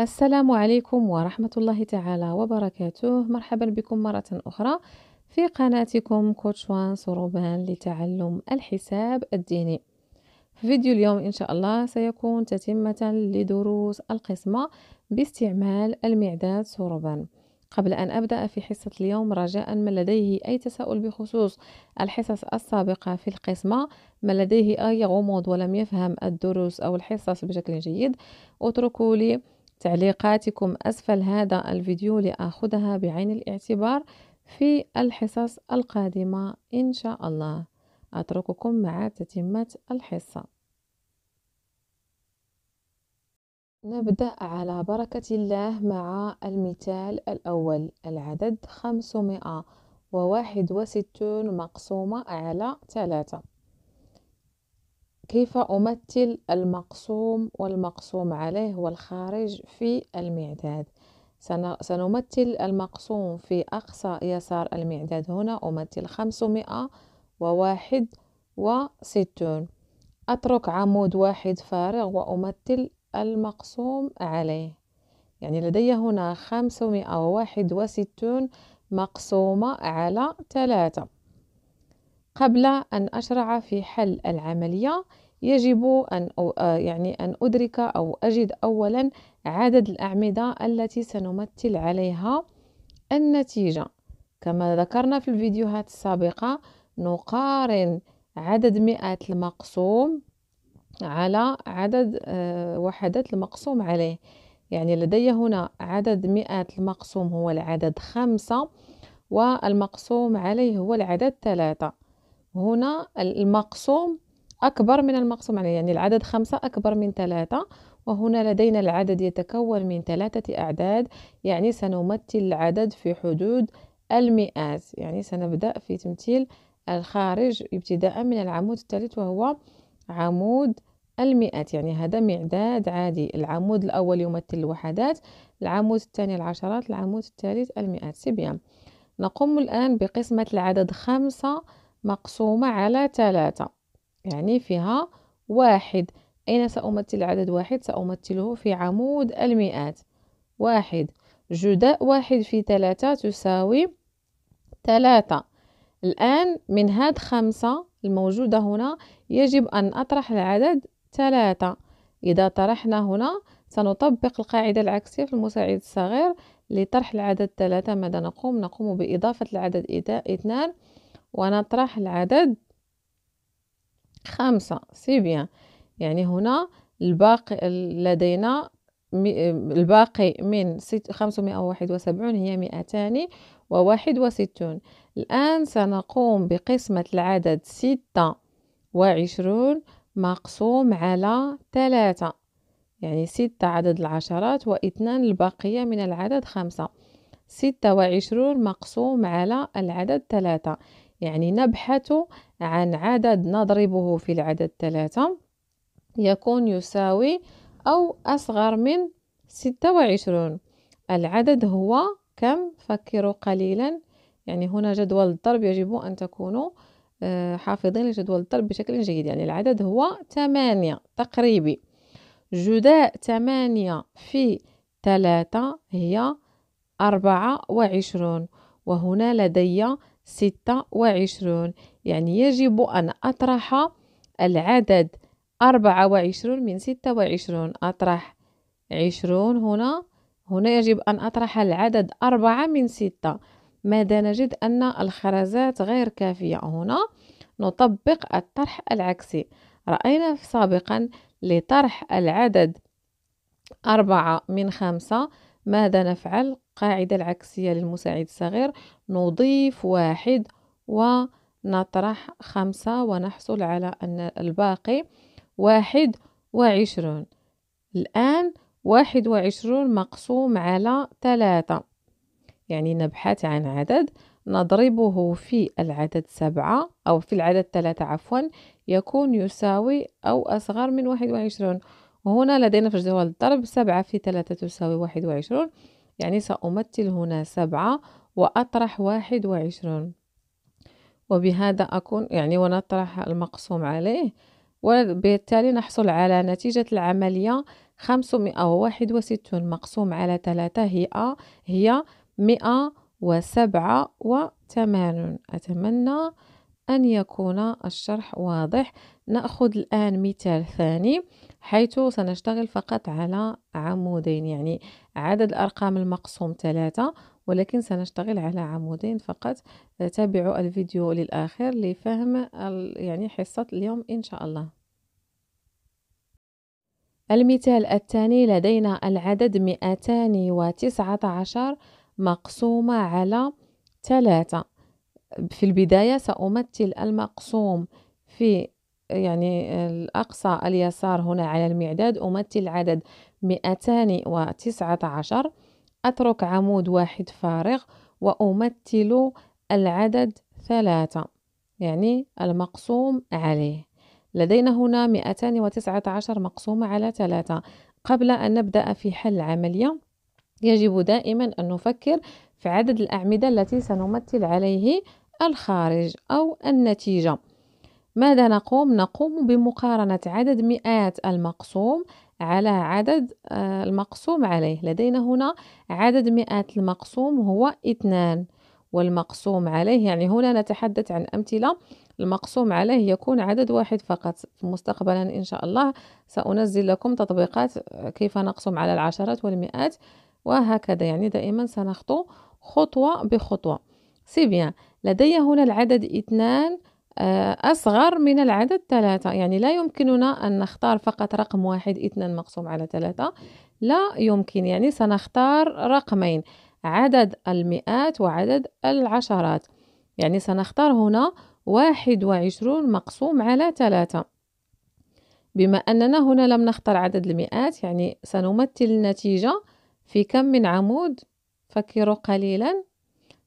السلام عليكم ورحمة الله تعالى وبركاته مرحبا بكم مرة أخرى في قناتكم كوتشوان سروبان لتعلم الحساب الديني في فيديو اليوم إن شاء الله سيكون تتمة لدروس القسمة باستعمال المعداد سروبان قبل أن أبدأ في حصة اليوم رجاء من لديه أي تساؤل بخصوص الحصص السابقة في القسمة من لديه أي غموض ولم يفهم الدروس أو الحصص بشكل جيد اتركوا لي تعليقاتكم أسفل هذا الفيديو لأخذها بعين الاعتبار في الحصص القادمة إن شاء الله أترككم مع تتمة الحصة نبدأ على بركة الله مع المثال الأول العدد 500 وواحد وستون مقسومة على ثلاثة كيف أمثل المقسوم والمقسوم عليه والخارج في المعداد سنمثل المقسوم في أقصى يسار المعداد هنا أمثل خمسمائة وواحد وستون أترك عمود واحد فارغ وأمثل المقسوم عليه يعني لدي هنا خمسمائة وواحد وستون مقسومة على ثلاثة قبل أن أشرع في حل العملية يجب أن آه، يعني أن أدرك أو أجد أولا عدد الأعمدة التي سنمثل عليها النتيجة كما ذكرنا في الفيديوهات السابقة نقارن عدد مئات المقسوم على عدد آه، وحدات المقسوم عليه يعني لدي هنا عدد مئات المقسوم هو العدد خمسة والمقسوم عليه هو العدد ثلاثة هنا المقسوم أكبر من المقسوم عليه يعني, يعني العدد خمسة أكبر من ثلاثة وهنا لدينا العدد يتكون من ثلاثة أعداد يعني سنمثل العدد في حدود المئات يعني سنبدأ في تمثيل الخارج ابتداء من العمود الثالث وهو عمود المئات يعني هذا معداد عادي العمود الأول يمثل الوحدات العمود الثاني العشرات العمود الثالث المئات سبيان نقوم الآن بقسمة العدد خمسة مقسومة على ثلاثة يعني فيها واحد أين سأمثل عدد واحد؟ سأمثله في عمود المئات واحد جداء واحد في ثلاثة تساوي ثلاثة الآن من هاد خمسة الموجودة هنا يجب أن أطرح العدد ثلاثة إذا طرحنا هنا سنطبق القاعدة العكسية في المساعد الصغير لطرح العدد ثلاثة ماذا نقوم؟ نقوم بإضافة العدد اثنان ونطرح العدد خمسة سي بيان يعني هنا الباقي لدينا الباقي من ست خمسمائة وواحد وسبعون هي مئتان وواحد وستون الآن سنقوم بقسمة العدد ستة وعشرون مقسوم على ثلاثة يعني ستة عدد العشرات واثنان البقية من العدد خمسة ستة وعشرون مقسوم على العدد ثلاثة يعني نبحث عن عدد نضربه في العدد ثلاثة يكون يساوي أو أصغر من ستة وعشرون العدد هو كم فكروا قليلا يعني هنا جدول الضرب يجب أن تكونوا آه، حافظين لجدول الضرب بشكل جيد يعني العدد هو ثمانية تقريبي جداء ثمانية في ثلاثة هي أربعة وعشرون وهنا لدي ستة وعشرون يعني يجب أن أطرح العدد أربعة وعشرون من ستة وعشرون أطرح عشرون هنا هنا يجب أن أطرح العدد أربعة من ستة ماذا نجد أن الخرزات غير كافية هنا نطبق الطرح العكسي رأينا سابقا لطرح العدد أربعة من خمسة ماذا نفعل قاعدة العكسية للمساعد الصغير نضيف واحد ونطرح خمسة ونحصل على أن الباقي واحد وعشرون الآن واحد وعشرون مقسوم على ثلاثة يعني نبحث عن عدد نضربه في العدد سبعة أو في العدد ثلاثة عفوا يكون يساوي أو أصغر من واحد وعشرون وهنا لدينا في جدول الضرب سبعة في ثلاثة تساوي واحد وعشرون يعني سأمثل هنا سبعة وأطرح واحد وعشرون وبهذا أكون يعني ونطرح المقسوم عليه وبالتالي نحصل على نتيجة العملية خمسمائة وواحد وستون مقسوم على ثلاثة هي هي مئة وسبعة وثمانون أتمنى أن يكون الشرح واضح نأخذ الآن مثال ثاني حيث سنشتغل فقط على عمودين يعني عدد الأرقام المقسوم ثلاثة ولكن سنشتغل على عمودين فقط تابعوا الفيديو للآخر لفهم يعني حصة اليوم إن شاء الله المثال الثاني لدينا العدد 219 مقسومة على 3 في البداية سأمثل المقسوم في يعني الأقصى اليسار هنا على المعداد أمثل عدد 219 أترك عمود واحد فارغ وأمثل العدد ثلاثة يعني المقسوم عليه لدينا هنا 219 مقسومة على ثلاثة قبل أن نبدأ في حل العملية يجب دائما أن نفكر في عدد الأعمدة التي سنمثل عليه الخارج أو النتيجة ماذا نقوم؟ نقوم بمقارنة عدد مئات المقسوم على عدد آه، المقسوم عليه لدينا هنا عدد مئات المقسوم هو اثنان والمقسوم عليه يعني هنا نتحدث عن أمثلة المقسوم عليه يكون عدد واحد فقط مستقبلا إن شاء الله سأنزل لكم تطبيقات كيف نقسم على العشرات والمئات وهكذا يعني دائما سنخطو خطوة بخطوة سي بيان لدي هنا العدد اثنان آه، أصغر من العدد ثلاثة يعني لا يمكننا أن نختار فقط رقم واحد اثنان مقسوم على ثلاثة لا يمكن يعني سنختار رقمين عدد المئات وعدد العشرات يعني سنختار هنا واحد وعشرون مقسوم على ثلاثة بما أننا هنا لم نختار عدد المئات يعني سنمثل النتيجة في كم من عمود؟ فكروا قليلا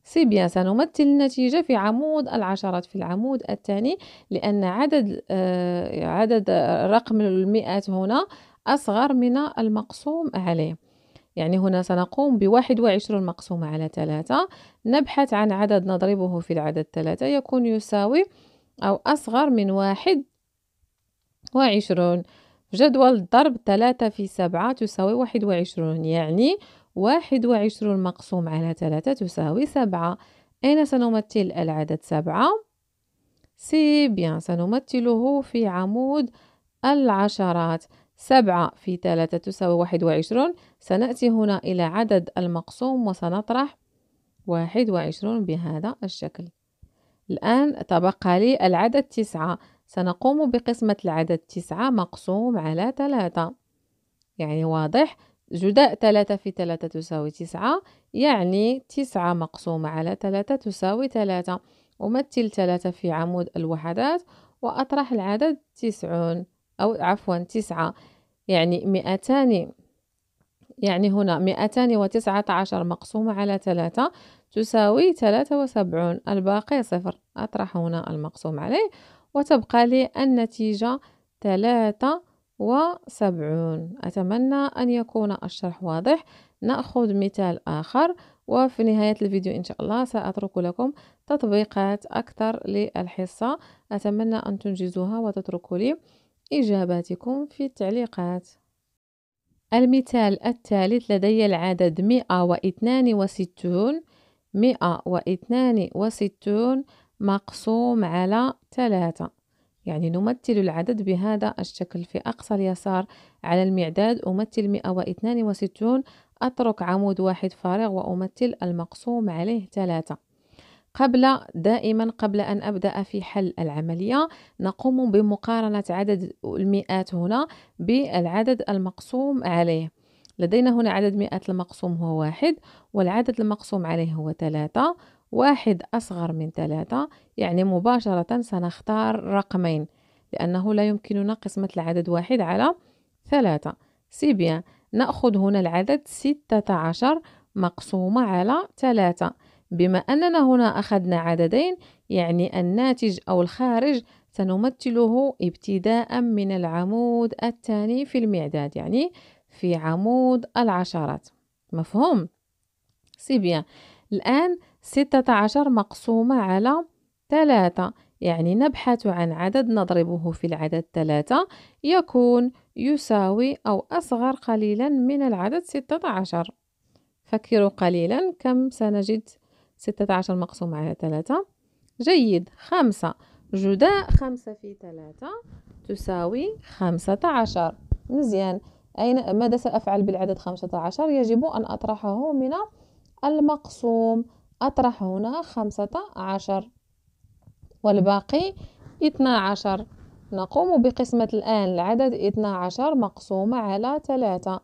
سي بيان سنمثل النتيجة في عمود العشرات في العمود الثاني لأن عدد آه عدد رقم المئات هنا أصغر من المقسوم عليه يعني هنا سنقوم بواحد وعشرون مقسومة على ثلاثة نبحث عن عدد نضربه في العدد ثلاثة يكون يساوي أو أصغر من واحد وعشرون جدول ضرب 3 في 7 تساوي 21 يعني 21 مقسوم على 3 تساوي 7 أين سنمثل العدد 7؟ سي بيان سنمثله في عمود العشرات 7 في 3 تساوي 21 سنأتي هنا إلى عدد المقسوم وسنطرح 21 بهذا الشكل الآن تبقى لي العدد 9 سنقوم بقسمة العدد تسعة مقسوم على ثلاثة يعني واضح جداء ثلاثة في ثلاثة تساوي تسعة يعني تسعة مقسومة على ثلاثة تساوي ثلاثة أمثل ثلاثة في عمود الوحدات وأطرح العدد تسعون أو عفوا تسعة يعني مئتان يعني هنا مئتان وتسعة عشر مقسومة على ثلاثة تساوي ثلاثة وسبعون الباقي صفر أطرح هنا المقسوم عليه وتبقى لي النتيجة ثلاثة وسبعون أتمنى أن يكون الشرح واضح نأخذ مثال آخر وفي نهاية الفيديو إن شاء الله سأترك لكم تطبيقات أكثر للحصة أتمنى أن تنجزوها وتتركوا لي إجاباتكم في التعليقات المثال الثالث لدي العدد 162 162 مقسوم على ثلاثة يعني نمثل العدد بهذا الشكل في أقصى اليسار على المعداد أمثل 162 أترك عمود واحد فارغ وأمثل المقسوم عليه ثلاثة قبل دائما قبل أن أبدأ في حل العملية نقوم بمقارنة عدد المئات هنا بالعدد المقسوم عليه لدينا هنا عدد مئات المقسوم هو واحد والعدد المقسوم عليه هو ثلاثة واحد أصغر من ثلاثة يعني مباشرة سنختار رقمين لأنه لا يمكننا قسمة العدد واحد على ثلاثة سي بيان نأخذ هنا العدد ستة عشر مقسومة على ثلاثة بما أننا هنا أخذنا عددين يعني الناتج أو الخارج سنمثله ابتداء من العمود الثاني في المعداد يعني في عمود العشرات مفهوم سي بيان الآن ستة عشر مقسومة على ثلاثة يعني نبحث عن عدد نضربه في العدد ثلاثة يكون يساوي أو أصغر قليلا من العدد ستة عشر فكروا قليلا كم سنجد ستة عشر مقسومة على ثلاثة جيد خمسة جداء خمسة في ثلاثة تساوي خمسة عشر مزيان أين ماذا سأفعل بالعدد خمسة عشر يجب أن أطرحه من المقسوم أطرح هنا خمسة عشر والباقي اثنا عشر نقوم بقسمة الآن العدد اثنا عشر مقسومة على ثلاثة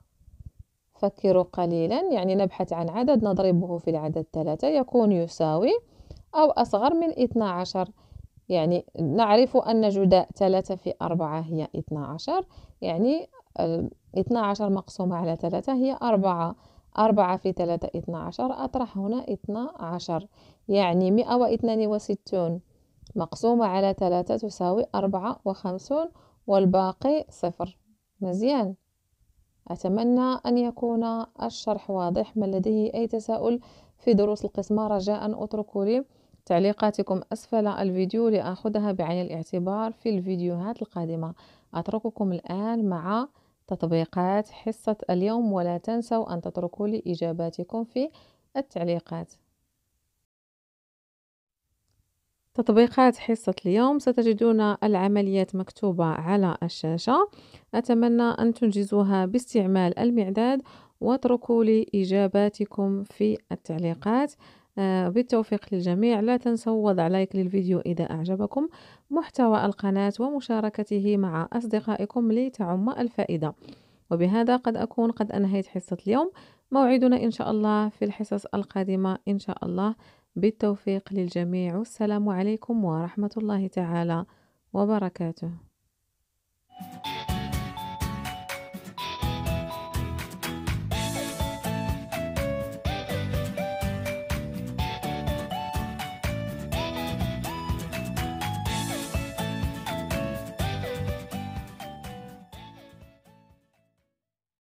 فكروا قليلا يعني نبحث عن عدد نضربه في العدد ثلاثة يكون يساوي أو أصغر من اثنا عشر يعني نعرف أن جداء ثلاثة في أربعة هي اثنا عشر يعني اثنا عشر مقسومة على ثلاثة هي أربعة أربعة في ثلاثة اثنا عشر أطرح هنا اثنا عشر يعني مئة واثنان وستون مقسومة على ثلاثة تساوي أربعة وخمسون والباقي صفر مزيان أتمنى أن يكون الشرح واضح ما لديه أي تساؤل في دروس القسمة رجاء اتركوا لي تعليقاتكم أسفل الفيديو لأخذها بعين الاعتبار في الفيديوهات القادمة أترككم الآن مع تطبيقات حصة اليوم ولا تنسوا أن تتركوا لي إجاباتكم في التعليقات تطبيقات حصة اليوم ستجدون العمليات مكتوبة على الشاشة أتمنى أن تنجزوها باستعمال المعداد واتركوا لي إجاباتكم في التعليقات آه، بالتوفيق للجميع لا تنسوا وضع لايك للفيديو إذا أعجبكم محتوى القناة ومشاركته مع أصدقائكم لتعم الفائدة وبهذا قد أكون قد أنهيت حصة اليوم موعدنا إن شاء الله في الحصص القادمة إن شاء الله بالتوفيق للجميع والسلام عليكم ورحمة الله تعالى وبركاته